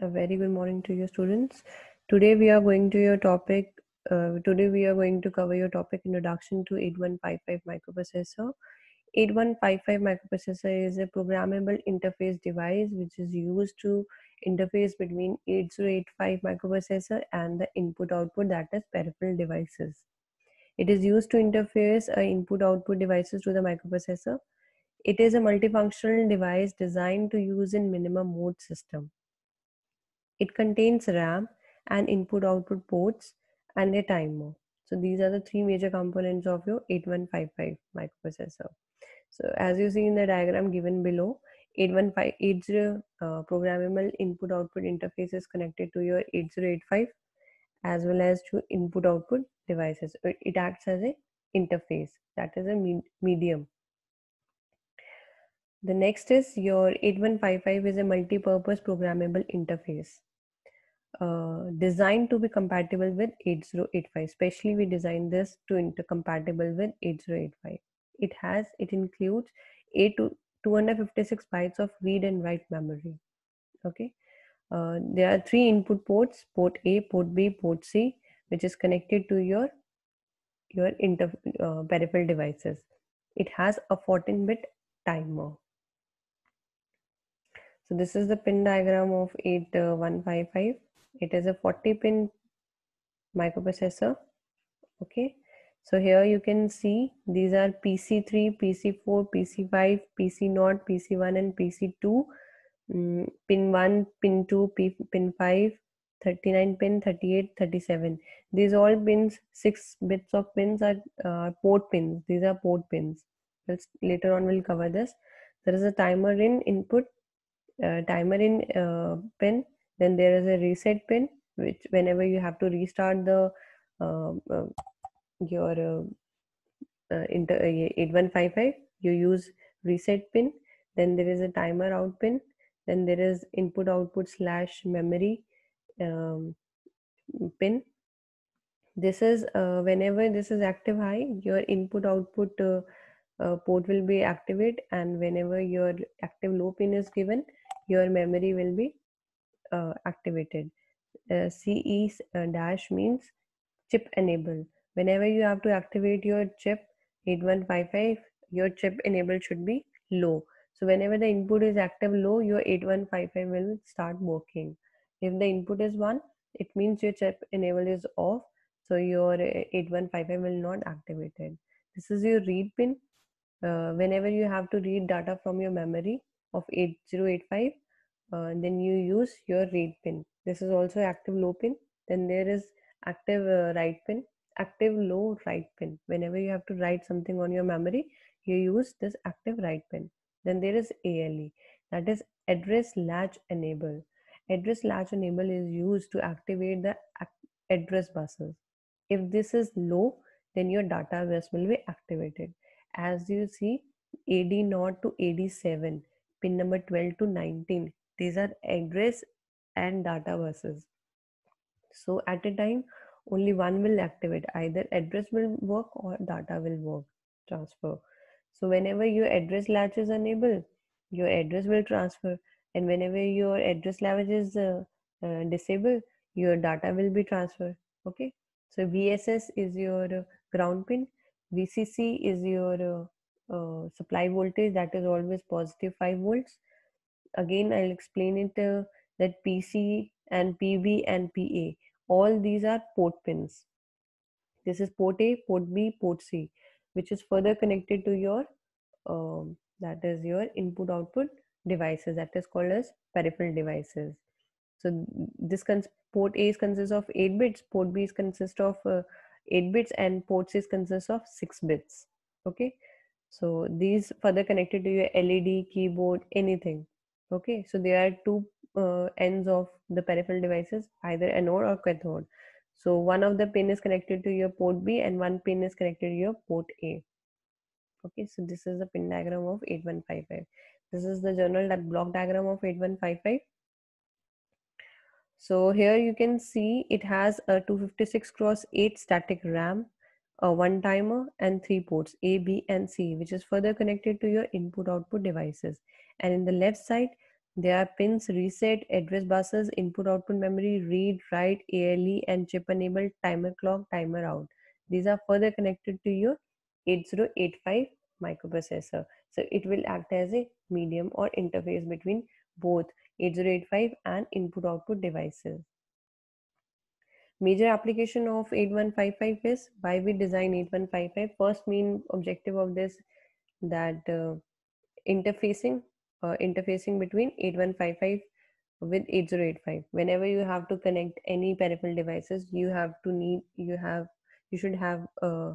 a very good morning to your students today we are going to your topic uh, today we are going to cover your topic introduction to 8155 microprocessor 8155 microprocessor is a programmable interface device which is used to interface between 8085 microprocessor and the input output that is peripheral devices it is used to interface uh, input output devices to the microprocessor it is a multifunctional device designed to use in minimum mode system it contains RAM and input output ports and a timer. So these are the three major components of your 8155 microprocessor. So as you see in the diagram given below, 8150 uh, programmable input output interface is connected to your 8085 as well as to input output devices. It acts as a interface that is a me medium. The next is your 8155 is a multi-purpose programmable interface. Uh, designed to be compatible with 8085 especially we designed this to intercompatible with 8085 it has it includes 8 to 256 bytes of read and write memory okay uh, there are three input ports port a port b port c which is connected to your your inter uh, peripheral devices it has a 14 bit timer so this is the pin diagram of 8155 uh, it is a 40 pin microprocessor okay so here you can see these are pc3 pc4 pc5 pc0 pc1 and pc2 um, mm, pin 1 pin 2 P, pin 5 39 pin 38 37 these all pins six bits of pins are uh, port pins these are port pins Let's, later on we'll cover this there is a timer in input uh, timer in uh, pin then there is a reset pin, which whenever you have to restart the um, uh, your um, uh, uh, 8155, you use reset pin. Then there is a timer out pin. Then there is input output slash memory um, pin. This is uh, whenever this is active high, your input output uh, uh, port will be activate and whenever your active low pin is given your memory will be uh, activated uh, ce uh, dash means chip enable whenever you have to activate your chip 8155 your chip enable should be low so whenever the input is active low your 8155 will start working if the input is 1 it means your chip enable is off so your 8155 will not activated this is your read pin uh, whenever you have to read data from your memory of 8085 and uh, then you use your read pin this is also active low pin then there is active uh, write pin active low write pin whenever you have to write something on your memory you use this active write pin then there is ale that is address latch enable address latch enable is used to activate the address buses if this is low then your data bus will be activated as you see ad0 to ad7 pin number 12 to 19 these are address and data buses so at a time only one will activate either address will work or data will work transfer so whenever your address latch is enabled your address will transfer and whenever your address latch is uh, uh, disabled your data will be transferred okay so vss is your ground pin vcc is your uh, uh, supply voltage that is always positive 5 volts again I'll explain it uh, that PC and PB and PA all these are port pins this is port A port B port C which is further connected to your um, that is your input output devices that is called as peripheral devices so this cons- port A consists of 8 bits port B consists of uh, 8 bits and port C consists of 6 bits okay so these further connected to your led keyboard anything okay so there are two uh, ends of the peripheral devices either anode or cathode so one of the pin is connected to your port b and one pin is connected to your port a okay so this is the pin diagram of 8155 this is the general block diagram of 8155 so here you can see it has a 256 cross 8 static ram a one timer and three ports A, B and C which is further connected to your input output devices and in the left side there are pins reset, address buses, input output memory, read, write, ALE and chip enabled timer clock, timer out. These are further connected to your 8085 microprocessor. So it will act as a medium or interface between both 8085 and input output devices. Major application of 8155 is why we design 8155. First main objective of this that uh, interfacing, uh, interfacing between 8155 with 8085. Whenever you have to connect any peripheral devices, you have to need, you have, you should have a, uh,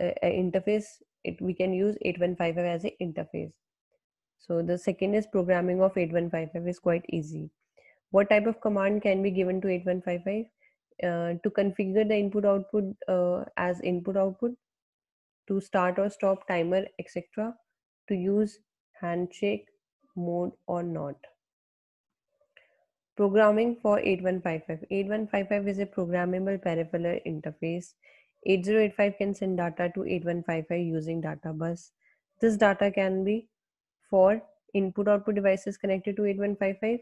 a, a interface. It, we can use 8155 as an interface. So the second is programming of 8155 is quite easy. What type of command can be given to 8155? Uh, to configure the input output uh, as input output to start or stop timer etc to use handshake mode or not programming for 8155 8155 is a programmable peripheral interface 8085 can send data to 8155 using data bus this data can be for input output devices connected to 8155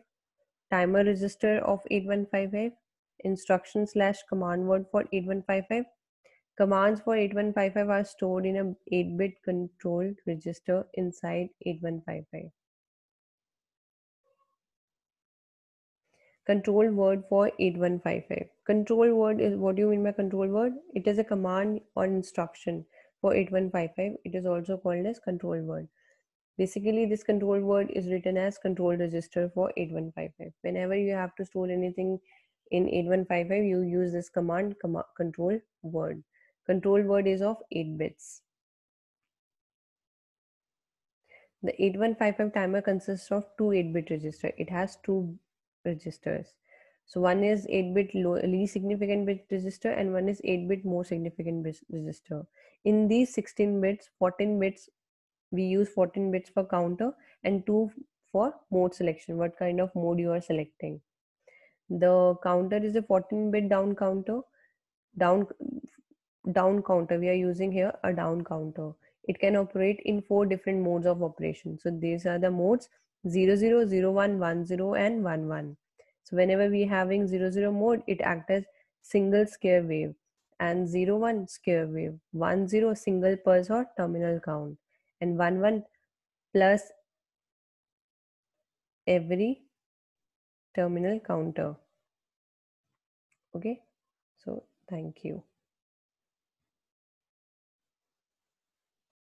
timer register of 8155 instruction slash command word for 8155. Commands for 8155 are stored in a 8-bit controlled register inside 8155. Control word for 8155. Control word is what do you mean by control word? It is a command or instruction for 8155. It is also called as control word. Basically, this control word is written as control register for 8155. Whenever you have to store anything in 8155 you use this command com control word control word is of 8 bits the 8155 timer consists of two 8-bit register it has two registers so one is 8-bit low least significant bit register and one is 8-bit more significant bit register in these 16 bits 14 bits we use 14 bits for counter and two for mode selection what kind of mode you are selecting the counter is a 14 bit down counter down down counter we are using here a down counter it can operate in four different modes of operation so these are the modes 00, 01, 10 and 11 so whenever we having 00 mode it acts as single square wave and 01 square wave 10 single pulse or terminal count and 11 plus every terminal counter okay so thank you